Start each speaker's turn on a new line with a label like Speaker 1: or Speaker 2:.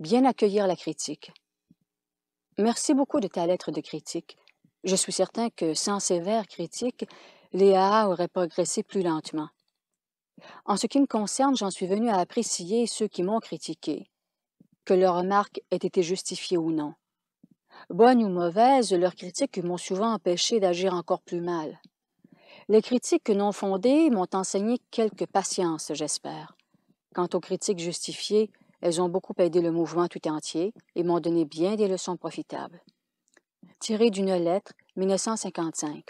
Speaker 1: bien accueillir la critique. Merci beaucoup de ta lettre de critique. Je suis certain que sans sévères critiques, Léa aurait progressé plus lentement. En ce qui me concerne, j'en suis venu à apprécier ceux qui m'ont critiqué, que leurs remarques aient été justifiées ou non. Bonnes ou mauvaises, leurs critiques m'ont souvent empêché d'agir encore plus mal. Les critiques non fondées m'ont enseigné quelque patience, j'espère. Quant aux critiques justifiées, elles ont beaucoup aidé le mouvement tout entier et m'ont donné bien des leçons profitables. Tiré d'une lettre, 1955.